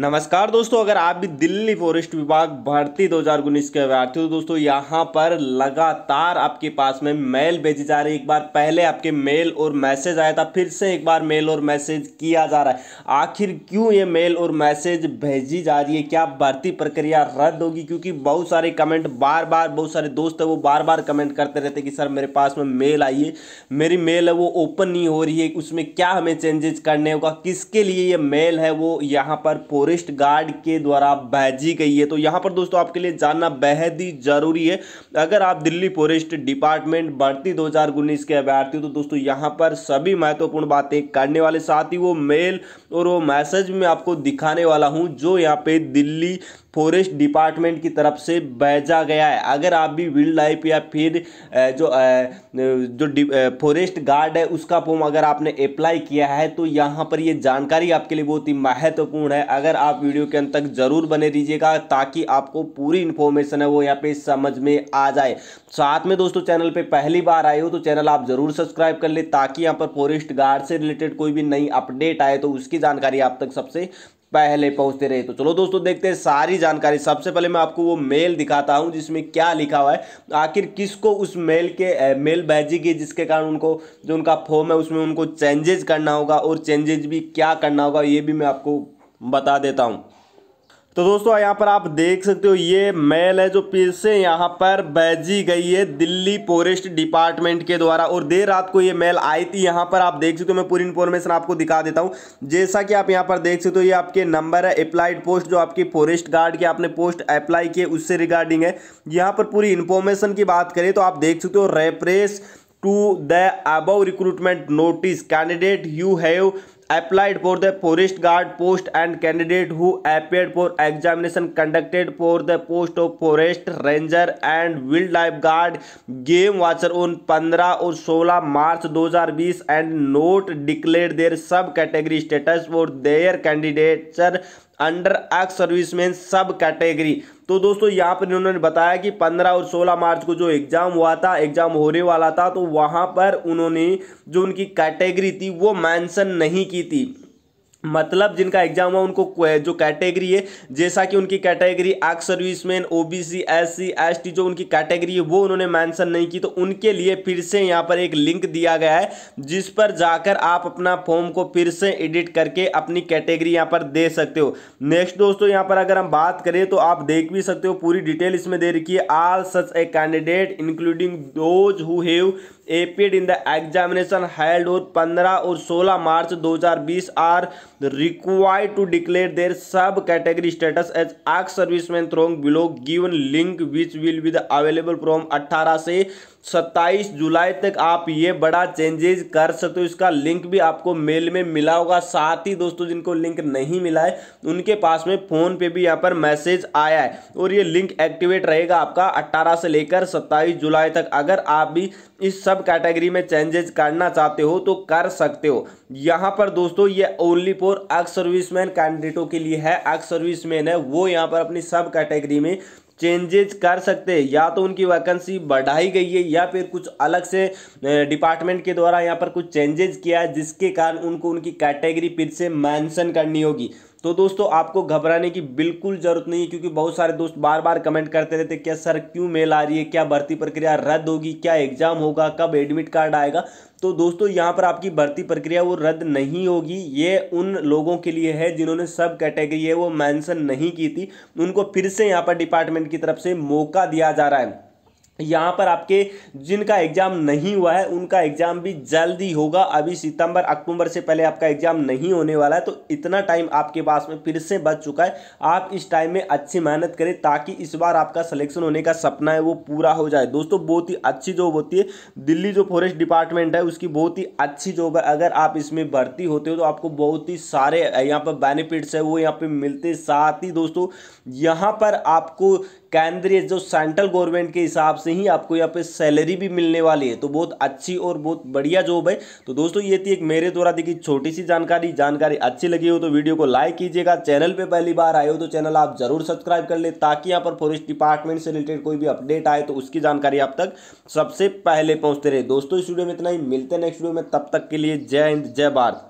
नमस्कार दोस्तों अगर आप भी दिल्ली फॉरेस्ट विभाग भर्ती 2019 के अभ्यर्थी हो दोस्तों यहाँ पर लगातार आपके पास में मेल भेजी जा रही है एक बार पहले आपके मेल और मैसेज आया था फिर से एक बार मेल और मैसेज किया जा रहा है आखिर क्यों ये मेल और मैसेज भेजी जा रही है क्या भर्ती प्रक्रिया रद्द होगी क्योंकि बहुत सारे कमेंट बार बार बहुत सारे दोस्त है वो बार बार कमेंट करते रहते कि सर मेरे पास में मेल आई है मेरी मेल है वो ओपन नहीं हो रही है उसमें क्या हमें चेंजेस करने होगा किसके लिए ये मेल है वो यहाँ पर फॉरेस्ट गार्ड के द्वारा भेजी गई है तो यहाँ पर दोस्तों आपके लिए जानना बेहद ही जरूरी है अगर आप दिल्ली फॉरेस्ट डिपार्टमेंट भर्ती दो के अभ्यर्थी तो दोस्तों यहाँ पर सभी महत्वपूर्ण बातें करने वाले साथ ही वो मेल और वो मैसेज में आपको दिखाने वाला हूँ जो यहाँ पे दिल्ली फॉरेस्ट डिपार्टमेंट की तरफ से भेजा गया है अगर आप भी विल्ड लाइफ या फिर जो जो फॉरेस्ट गार्ड है उसका फॉर्म अगर आपने अप्लाई किया है तो यहाँ पर ये जानकारी आपके लिए बहुत ही महत्वपूर्ण है अगर आप वीडियो के अंत तक जरूर बने रहिएगा ताकि आपको पूरी इन्फॉर्मेशन है वो यहाँ पे समझ में आ जाए साथ में दोस्तों चैनल पर पहली बार आए हो तो चैनल आप जरूर सब्सक्राइब कर ले ताकि यहाँ पर फॉरेस्ट गार्ड से रिलेटेड कोई भी नई अपडेट आए तो उसकी जानकारी आप तक सबसे पहले पहुंचते रहे तो चलो दोस्तों देखते हैं सारी जानकारी सबसे पहले मैं आपको वो मेल दिखाता हूं जिसमें क्या लिखा हुआ है आखिर किसको उस मेल के मेल भेजी गई जिसके कारण उनको जो उनका फॉर्म है उसमें उनको चेंजेज करना होगा और चेंजेज भी क्या करना होगा ये भी मैं आपको बता देता हूँ तो दोस्तों यहाँ पर आप देख सकते हो ये मेल है जो फिर से यहाँ पर भेजी गई है दिल्ली फॉरेस्ट डिपार्टमेंट के द्वारा और देर रात को ये मेल आई थी यहाँ पर आप देख सकते हो मैं पूरी इन्फॉर्मेशन आपको दिखा देता हूँ जैसा कि आप यहाँ पर देख सकते हो ये आपके नंबर है अप्लाइड पोस्ट जो आपकी फॉरेस्ट गार्ड के आपने पोस्ट अप्लाई किए उससे रिगार्डिंग है यहाँ पर पूरी इन्फॉर्मेशन की बात करें तो आप देख सकते हो reference to the above recruitment notice candidate you have applied for the forest guard post and candidate who appeared for examination conducted for the post of forest ranger and wildlife guard game watcher on 15 और 16 March 2020 and not declared their sub category status for their candidature under ex serviceman sub category तो दोस्तों यहाँ पर उन्होंने बताया कि 15 और 16 मार्च को जो एग्ज़ाम हुआ था एग्ज़ाम होने वाला था तो वहाँ पर उन्होंने जो उनकी कैटेगरी थी वो मेंशन नहीं की थी मतलब जिनका एग्जाम हुआ उनको जो कैटेगरी है जैसा कि उनकी category ex serviceman OBC SC ST जो उनकी कैटेगरी है वो उन्होंने मेंशन नहीं की तो उनके लिए फिर से यहाँ पर एक लिंक दिया गया है जिस पर जाकर आप अपना फॉर्म को फिर से एडिट करके अपनी कैटेगरी यहाँ पर दे सकते हो नेक्स्ट दोस्तों यहाँ पर अगर हम बात करें तो आप देख भी सकते हो पूरी डिटेल इसमें दे रखी है all such a candidate including those who have applied in the examination held और पंद्रह और सोलह मार्च दो are declare their sub category status as as ex servicemen throng below given link which will be available from 18 से 27 जुलाई तक आप ये बड़ा चेंजेस कर सकते हो इसका लिंक भी आपको मेल में मिला होगा साथ ही दोस्तों जिनको लिंक नहीं मिला है उनके पास में फ़ोन पे भी यहाँ पर मैसेज आया है और ये लिंक एक्टिवेट रहेगा आपका 18 से लेकर 27 जुलाई तक अगर आप भी इस सब कैटेगरी में चेंजेस करना चाहते हो तो कर सकते हो यहाँ पर दोस्तों ये ओनली फॉर एक्स सर्विसमैन कैंडिडेटों के लिए है एक्स सर्विसमैन है वो यहाँ पर अपनी सब कैटेगरी में चेंजेज कर सकते हैं या तो उनकी वैकेंसी बढ़ाई गई है या फिर कुछ अलग से डिपार्टमेंट के द्वारा यहाँ पर कुछ चेंजेज किया है जिसके कारण उनको उनकी कैटेगरी फिर से मैंसन करनी होगी तो दोस्तों आपको घबराने की बिल्कुल ज़रूरत नहीं है क्योंकि बहुत सारे दोस्त बार बार कमेंट करते रहते क्या सर क्यों मेल आ रही है क्या भर्ती प्रक्रिया रद्द होगी क्या एग्ज़ाम होगा कब एडमिट कार्ड आएगा तो दोस्तों यहाँ पर आपकी भर्ती प्रक्रिया वो रद्द नहीं होगी ये उन लोगों के लिए है जिन्होंने सब कैटेगरी है वो मैंसन नहीं की थी उनको फिर से यहाँ पर डिपार्टमेंट की तरफ से मौका दिया जा रहा है यहाँ पर आपके जिनका एग्ज़ाम नहीं हुआ है उनका एग्ज़ाम भी जल्द ही होगा अभी सितंबर अक्टूबर से पहले आपका एग्ज़ाम नहीं होने वाला है तो इतना टाइम आपके पास में फिर से बच चुका है आप इस टाइम में अच्छी मेहनत करें ताकि इस बार आपका सिलेक्शन होने का सपना है वो पूरा हो जाए दोस्तों बहुत ही अच्छी जॉब होती है दिल्ली जो फॉरेस्ट डिपार्टमेंट है उसकी बहुत ही अच्छी जॉब है अगर आप इसमें भर्ती होते हो तो आपको बहुत ही सारे यहाँ पर बेनिफिट्स है वो यहाँ पर मिलते साथ ही दोस्तों यहाँ पर आपको केंद्रीय जो सेंट्रल गवर्नमेंट के हिसाब से ही आपको यहाँ पे सैलरी भी मिलने वाली है तो बहुत अच्छी और बहुत बढ़िया जॉब है तो दोस्तों ये थी एक मेरे द्वारा देखी छोटी सी जानकारी जानकारी अच्छी लगी हो तो वीडियो को लाइक कीजिएगा चैनल पर पहली बार आए हो तो चैनल आप जरूर सब्सक्राइब कर ले ताकि यहाँ पर फॉरेस्ट डिपार्टमेंट से रिलेटेड कोई भी अपडेट आए तो उसकी जानकारी आप तक सबसे पहले पहुँचते रहे दोस्तों इस वीडियो में इतना ही मिलते हैं नेक्स्ट वीडियो में तब तक के लिए जय हिंद जय भारत